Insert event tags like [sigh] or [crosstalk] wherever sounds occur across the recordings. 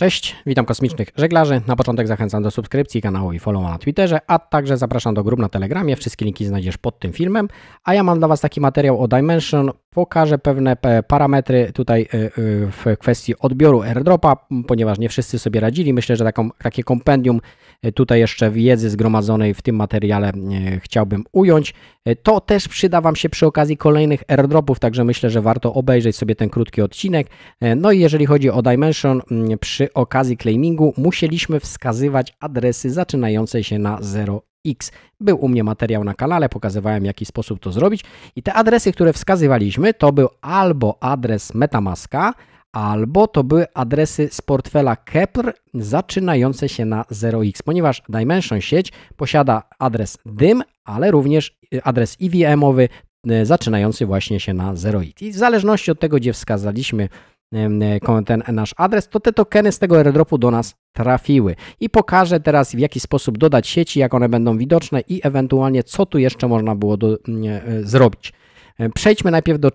Cześć, witam kosmicznych żeglarzy. Na początek zachęcam do subskrypcji kanału i follow na Twitterze, a także zapraszam do grup na Telegramie. Wszystkie linki znajdziesz pod tym filmem. A ja mam dla Was taki materiał o Dimension pokażę pewne e, parametry tutaj e, e, w kwestii odbioru airdropa, ponieważ nie wszyscy sobie radzili. Myślę, że taką, takie kompendium tutaj jeszcze wiedzy zgromadzonej w tym materiale chciałbym ująć. To też przyda Wam się przy okazji kolejnych airdropów, także myślę, że warto obejrzeć sobie ten krótki odcinek. No i jeżeli chodzi o Dimension, przy okazji claimingu musieliśmy wskazywać adresy zaczynające się na 0 X. Był u mnie materiał na kanale, pokazywałem w jaki sposób to zrobić i te adresy, które wskazywaliśmy to był albo adres Metamaska, albo to były adresy z portfela Kepr zaczynające się na 0x, ponieważ Dimension sieć posiada adres DIM, y ale również y, adres evm owy y, zaczynający właśnie się na 0x. I w zależności od tego, gdzie wskazaliśmy E, ten nasz adres, to te tokeny z tego airdropu do nas trafiły. I pokażę teraz w jaki sposób dodać sieci, jak one będą widoczne i ewentualnie co tu jeszcze można było do, nie, zrobić. Przejdźmy najpierw do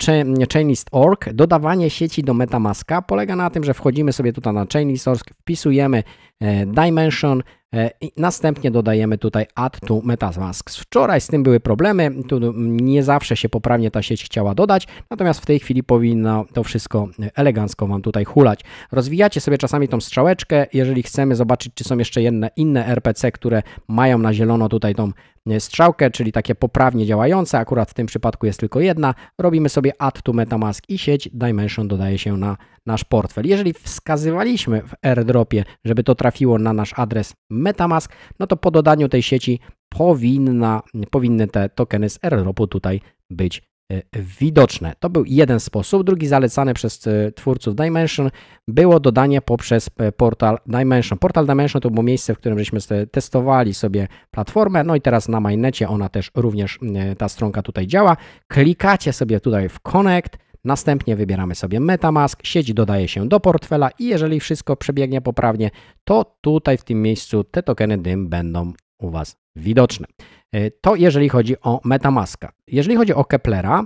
Chainlist.org. Dodawanie sieci do MetaMaska polega na tym, że wchodzimy sobie tutaj na Chainlist.org, wpisujemy E, Dimension. E, I następnie dodajemy tutaj add to MetaMask. Wczoraj z tym były problemy, tu nie zawsze się poprawnie ta sieć chciała dodać, natomiast w tej chwili powinno to wszystko e, elegancko Wam tutaj hulać. Rozwijacie sobie czasami tą strzałeczkę, jeżeli chcemy zobaczyć, czy są jeszcze inne, inne RPC, które mają na zielono tutaj tą strzałkę, czyli takie poprawnie działające, akurat w tym przypadku jest tylko jedna, robimy sobie add to MetaMask i sieć Dimension dodaje się na nasz portfel. Jeżeli wskazywaliśmy w airdropie, żeby to trafiło trafiło na nasz adres MetaMask, no to po dodaniu tej sieci powinna, powinny te tokeny z AirDropu tutaj być e, widoczne. To był jeden sposób. Drugi zalecany przez e, twórców Dimension było dodanie poprzez e, portal Dimension. Portal Dimension to było miejsce, w którym żeśmy testowali sobie platformę, no i teraz na mainnecie ona też również, ta stronka tutaj działa. Klikacie sobie tutaj w Connect, Następnie wybieramy sobie MetaMask, sieć dodaje się do portfela i jeżeli wszystko przebiegnie poprawnie, to tutaj w tym miejscu te tokeny DYM będą u Was widoczne. E, to jeżeli chodzi o MetaMaska. Jeżeli chodzi o Keplera,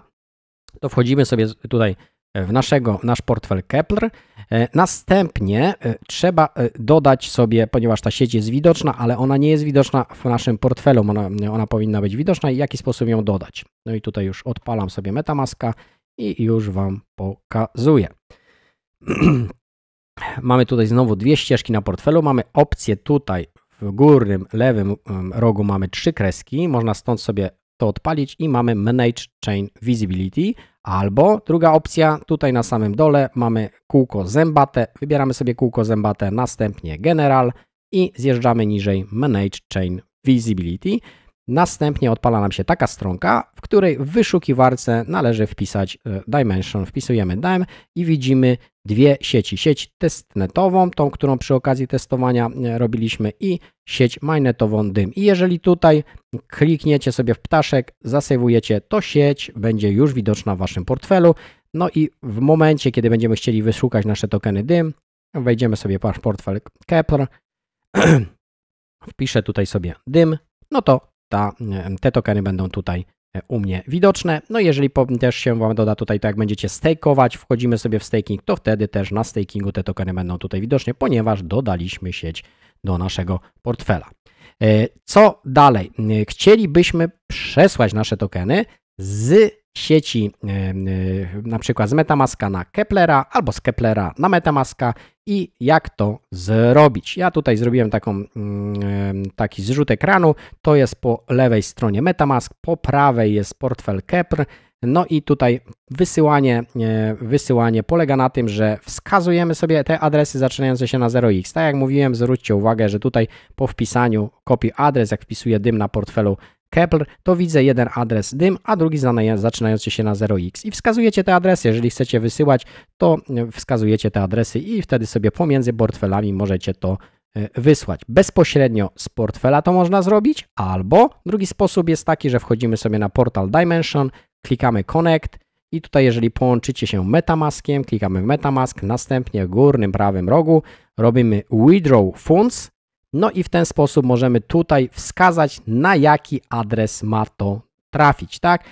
to wchodzimy sobie tutaj e, w naszego, nasz portfel Kepler. E, następnie trzeba dodać sobie, ponieważ ta sieć jest widoczna, ale ona nie jest widoczna w naszym portfelu, ona, ona powinna być widoczna i w jaki sposób ją dodać. No i tutaj już odpalam sobie MetaMaska, i już Wam pokazuję. [clears throat] Mamy tutaj znowu dwie ścieżki na portfelu. Mamy opcję tutaj w górnym lewym rogu mamy trzy kreski. Można stąd sobie to odpalić i mamy Manage Chain Visibility. Albo druga opcja, tutaj na samym dole mamy kółko zębate. Wybieramy sobie kółko zębate, następnie General i zjeżdżamy niżej Manage Chain Visibility. Następnie odpala nam się taka stronka, w której w wyszukiwarce należy wpisać e, dimension. Wpisujemy dim i widzimy dwie sieci. Sieć testnetową, tą, którą przy okazji testowania e, robiliśmy i sieć mainnetową dym. I jeżeli tutaj klikniecie sobie w ptaszek, zasejwujecie, to sieć będzie już widoczna w Waszym portfelu. No i w momencie, kiedy będziemy chcieli wyszukać nasze tokeny dym, wejdziemy sobie w portfel Kepler, [clears throat] wpiszę tutaj sobie dym, no to ta, te tokeny będą tutaj e, u mnie widoczne. No jeżeli też się Wam doda tutaj, tak jak będziecie stakeować, wchodzimy sobie w staking, to wtedy też na stakingu te tokeny będą tutaj widoczne, ponieważ dodaliśmy sieć do naszego portfela. E, co dalej? E, chcielibyśmy przesłać nasze tokeny z sieci e, e, na przykład z Metamaska na Keplera albo z Keplera na Metamaska i jak to zrobić. Ja tutaj zrobiłem taką, mm, e, taki zrzut ekranu, to jest po lewej stronie Metamask, po prawej jest portfel Kepler, no i tutaj wysyłanie, wysyłanie polega na tym, że wskazujemy sobie te adresy zaczynające się na 0x. Tak jak mówiłem, zwróćcie uwagę, że tutaj po wpisaniu kopii adres, jak wpisuję dym na portfelu Kepler, to widzę jeden adres dym, a drugi zaczynający się na 0x. I wskazujecie te adresy. Jeżeli chcecie wysyłać, to e, wskazujecie te adresy i wtedy sobie pomiędzy portfelami możecie to e, wysłać. Bezpośrednio z portfela to można zrobić, albo drugi sposób jest taki, że wchodzimy sobie na portal Dimension, klikamy Connect i tutaj jeżeli połączycie się Metamaskiem, klikamy w Metamask, następnie w górnym prawym rogu robimy Withdraw Funds no i w ten sposób możemy tutaj wskazać, na jaki adres ma to trafić, tak?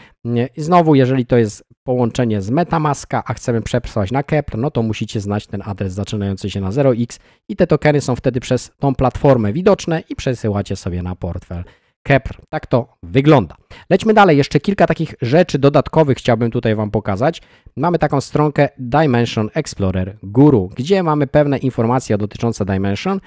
I znowu, jeżeli to jest połączenie z Metamaska, a chcemy przesłać na Kepler, no to musicie znać ten adres zaczynający się na 0x i te tokeny są wtedy przez tą platformę widoczne i przesyłacie sobie na portfel. Kepr. Tak to wygląda. Lećmy dalej. Jeszcze kilka takich rzeczy dodatkowych chciałbym tutaj Wam pokazać. Mamy taką stronkę Dimension Explorer Guru, gdzie mamy pewne informacje dotyczące Dimension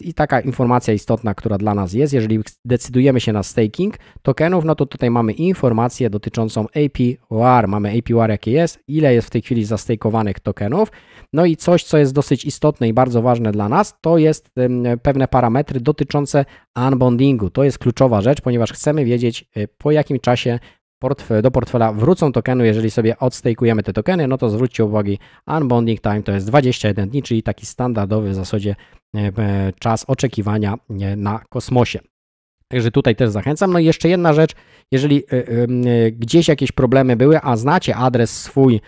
i taka informacja istotna, która dla nas jest. Jeżeli decydujemy się na staking tokenów, no to tutaj mamy informację dotyczącą APR. Mamy APR jakie jest, ile jest w tej chwili zastejkowanych tokenów. No i coś, co jest dosyć istotne i bardzo ważne dla nas, to jest pewne parametry dotyczące unbondingu. To jest kluczowa rzecz, ponieważ chcemy wiedzieć e, po jakim czasie do portfela wrócą tokeny. Jeżeli sobie odstejkujemy te tokeny, no to zwróćcie uwagi, unbonding time to jest 21 dni, czyli taki standardowy w zasadzie e, e, czas oczekiwania e, na kosmosie. Także tutaj też zachęcam. No i jeszcze jedna rzecz, jeżeli gdzieś jakieś problemy były, a znacie adres swój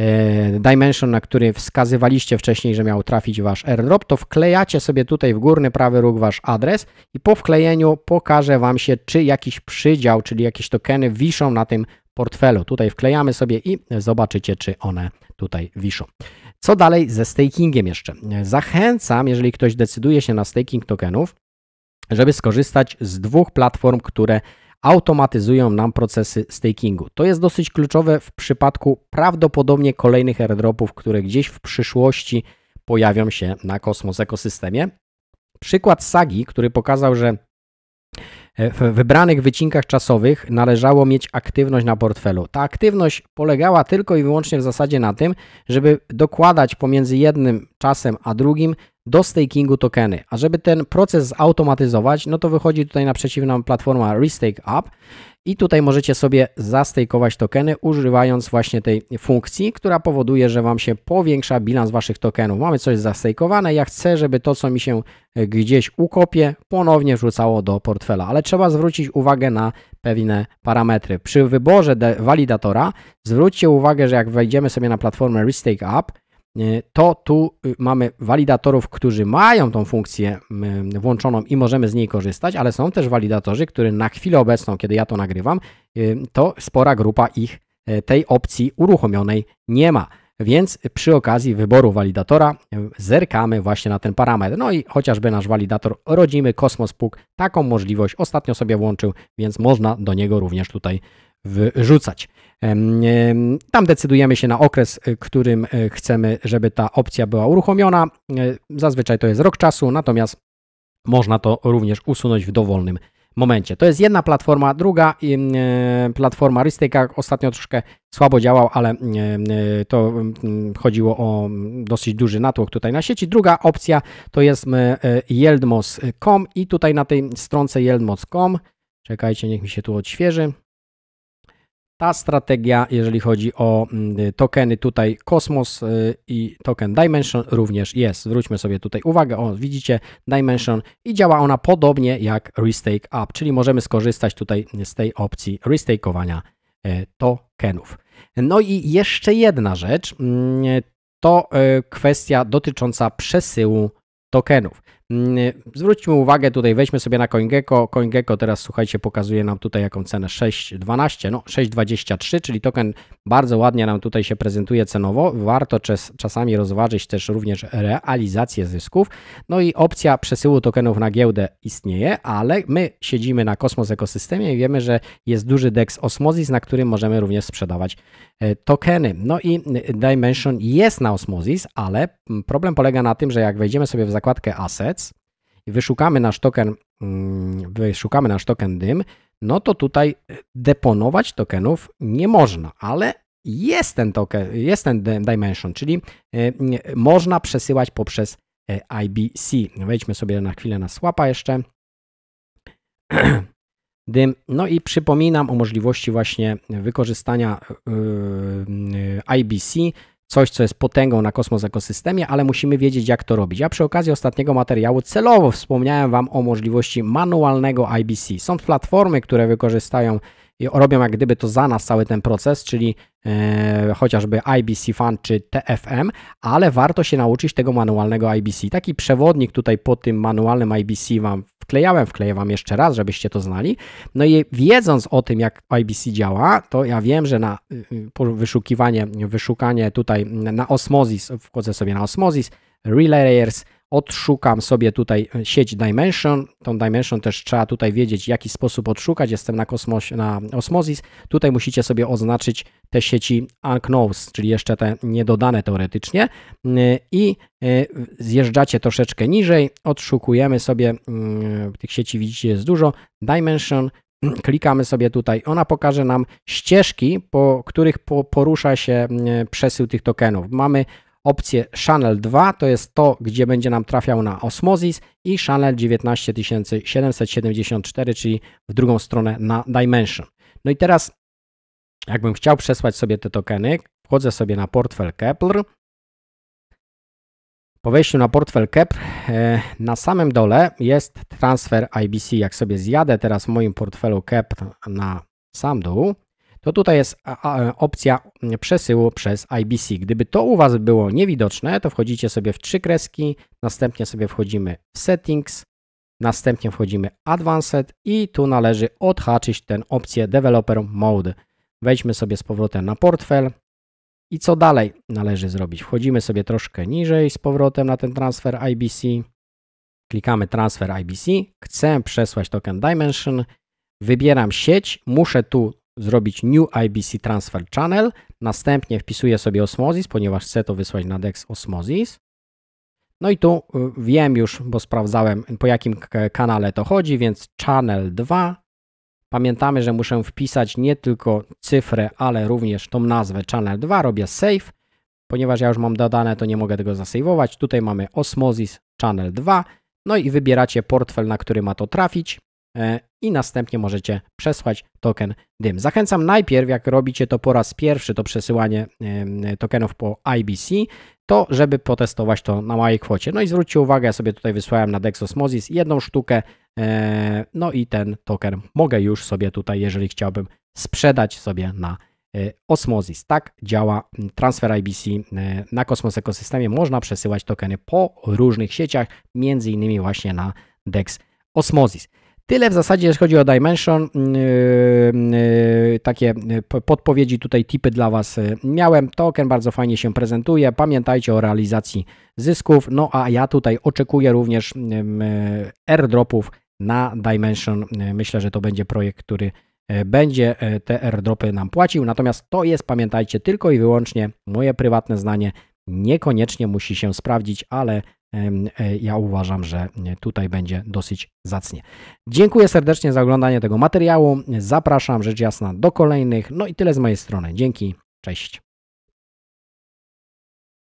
E, dimension, na który wskazywaliście wcześniej, że miał trafić wasz airdrop, to wklejacie sobie tutaj w górny prawy róg wasz adres i po wklejeniu pokaże wam się, czy jakiś przydział, czyli jakieś tokeny wiszą na tym portfelu. Tutaj wklejamy sobie i zobaczycie, czy one tutaj wiszą. Co dalej ze stakingiem jeszcze? Zachęcam, jeżeli ktoś decyduje się na staking tokenów, żeby skorzystać z dwóch platform, które automatyzują nam procesy stakingu. To jest dosyć kluczowe w przypadku prawdopodobnie kolejnych airdropów, które gdzieś w przyszłości pojawią się na Kosmos ekosystemie. Przykład Sagi, który pokazał, że e, w wybranych wycinkach czasowych należało mieć aktywność na portfelu. Ta aktywność polegała tylko i wyłącznie w zasadzie na tym, żeby dokładać pomiędzy jednym czasem a drugim do stakingu tokeny. A żeby ten proces zautomatyzować, no to wychodzi tutaj naprzeciw nam platforma Restake App i tutaj możecie sobie zastejkować tokeny używając właśnie tej funkcji, która powoduje, że Wam się powiększa bilans Waszych tokenów. Mamy coś zastejkowane, ja chcę, żeby to, co mi się e, gdzieś ukopie, ponownie wrzucało do portfela, ale trzeba zwrócić uwagę na pewne parametry. Przy wyborze walidatora zwróćcie uwagę, że jak wejdziemy sobie na platformę Restake App, Y, to tu y, mamy walidatorów, którzy mają tą funkcję y, włączoną i możemy z niej korzystać, ale są też walidatorzy, którzy na chwilę obecną, kiedy ja to nagrywam, to spora grupa ich tej opcji uruchomionej nie ma. Więc przy okazji wyboru walidatora zerkamy właśnie na ten parametr. No i chociażby nasz walidator rodzimy Kosmos Puk taką możliwość ostatnio sobie włączył, więc można do niego również tutaj wyrzucać. Tam decydujemy się na okres, y, którym y, chcemy, żeby ta opcja była uruchomiona. E, zazwyczaj to jest rok czasu, natomiast można to również usunąć w dowolnym momencie. To jest jedna platforma, druga e, platforma Rystyka ostatnio troszkę słabo działał, ale e, to chodziło o dosyć duży natłok tutaj na sieci. Druga opcja to jest yeldmos.com i tutaj na tej stronce yeldmos.com, czekajcie, niech mi się tu odświeży. Ta strategia, jeżeli chodzi o mm, y, tokeny, tutaj Cosmos y, i token Dimension również jest. Zwróćmy sobie tutaj uwagę, o widzicie Dimension i działa ona podobnie jak Restake Up, czyli możemy skorzystać tutaj y, z tej opcji restakeowania tokenów. No i jeszcze jedna rzecz mm, to kwestia dotycząca przesyłu tokenów. Mm, y, zwróćmy uwagę tutaj, weźmy sobie na CoinGecko. CoinGecko teraz, słuchajcie, pokazuje nam tutaj jaką cenę 6,12, no 6,23, czyli token bardzo ładnie nam tutaj się prezentuje cenowo. Warto czas, czasami rozważyć też również realizację zysków. No i opcja przesyłu tokenów na giełdę istnieje, ale my siedzimy na Kosmos ekosystemie i wiemy, że jest duży DEX Osmosis, na którym możemy również sprzedawać e, tokeny. No i y, Dimension jest na Osmosis, ale mm, problem polega na tym, że jak wejdziemy sobie w zakładkę Assets, wyszukamy nasz token, mm, wyszukamy nasz token dym, no to tutaj e, deponować tokenów nie można, ale jest ten token, jest ten dimension, czyli e, można przesyłać poprzez e, IBC. Wejdźmy sobie na chwilę na słapa jeszcze. [clears throat] Dym. No i przypominam o możliwości właśnie wykorzystania IBC coś, co jest potęgą na kosmos ekosystemie, ale musimy wiedzieć, jak to robić. Ja przy okazji ostatniego materiału celowo wspomniałem Wam o możliwości manualnego IBC. Są platformy, które wykorzystają i robią jak gdyby to za nas cały ten proces, czyli e, chociażby IBC Fund czy TFM, ale warto się nauczyć tego manualnego IBC. Taki przewodnik tutaj po tym manualnym IBC Wam wklejałem, wkleję Wam jeszcze raz, żebyście to znali. No i wiedząc o tym, jak IBC działa, to ja wiem, że na y, y, wyszukiwanie, wyszukanie tutaj na Osmosis, wchodzę sobie na Osmosis, relayers, odszukam sobie tutaj e, sieć Dimension. Tą Dimension też trzeba tutaj wiedzieć, w jaki sposób odszukać. Jestem na, kosmos, na Osmosis. Tutaj musicie sobie oznaczyć te sieci unknowns, czyli jeszcze te niedodane teoretycznie. Mm, I e, zjeżdżacie troszeczkę niżej, odszukujemy sobie, mm, tych sieci widzicie jest dużo, Dimension, [clears throat] klikamy sobie tutaj, ona pokaże nam ścieżki, po których porusza się mm, przesył tych tokenów. Mamy opcję Channel 2 to jest to, gdzie będzie nam trafiał na Osmosis i Channel 19774, czyli w drugą stronę na Dimension. No i teraz, jakbym chciał przesłać sobie te tokeny, wchodzę sobie na portfel Kepler. Po wejściu na portfel Kepler e, na samym dole jest transfer IBC. Jak sobie zjadę teraz w moim portfelu Kepler na sam dół, to tutaj jest opcja mm, przesyłu przez IBC. Gdyby to u Was było niewidoczne, to wchodzicie sobie w trzy kreski, następnie sobie wchodzimy w Settings, następnie wchodzimy Advanced i tu należy odhaczyć tę opcję Developer Mode. Wejdźmy sobie z powrotem na portfel i co dalej należy zrobić? Wchodzimy sobie troszkę niżej z powrotem na ten transfer IBC, klikamy Transfer IBC, chcę przesłać token Dimension, wybieram sieć, muszę tu zrobić New IBC Transfer Channel, następnie wpisuję sobie Osmosis, ponieważ chcę to wysłać na DEX Osmosis. No i tu y, wiem już, bo sprawdzałem po jakim kanale to chodzi, więc Channel 2. Pamiętamy, że muszę wpisać nie tylko cyfrę, ale również tą nazwę Channel 2. Robię save. Ponieważ ja już mam dodane, to nie mogę tego zasejwować. Tutaj mamy Osmosis Channel 2. No i wybieracie portfel, na który ma to trafić. E, i następnie możecie przesłać token DYM. Zachęcam najpierw, jak robicie to po raz pierwszy, to przesyłanie tokenów po IBC, to żeby potestować to na małej kwocie. No i zwróćcie uwagę, ja sobie tutaj wysłałem na Dex Osmosis jedną sztukę, e, no i ten token mogę już sobie tutaj, jeżeli chciałbym, sprzedać sobie na e, Osmosis. Tak działa transfer IBC e, na Kosmos ekosystemie. Można przesyłać tokeny po różnych sieciach, między innymi właśnie na DEX Osmosis. Tyle w zasadzie, jeśli chodzi o Dimension. Mm, y, y, takie y, podpowiedzi, tutaj tipy dla Was miałem. Token bardzo fajnie się prezentuje. Pamiętajcie o realizacji zysków. No a ja tutaj oczekuję również airdropów na Dimension. Myślę, że to będzie projekt, który będzie te airdropy nam płacił. Natomiast to jest, pamiętajcie, tylko i wyłącznie moje prywatne zdanie. Niekoniecznie musi się sprawdzić, ale E, ja uważam, że tutaj będzie dosyć zacnie. Dziękuję serdecznie za oglądanie tego materiału. Zapraszam rzecz jasna do kolejnych. No i tyle z mojej strony. Dzięki, cześć.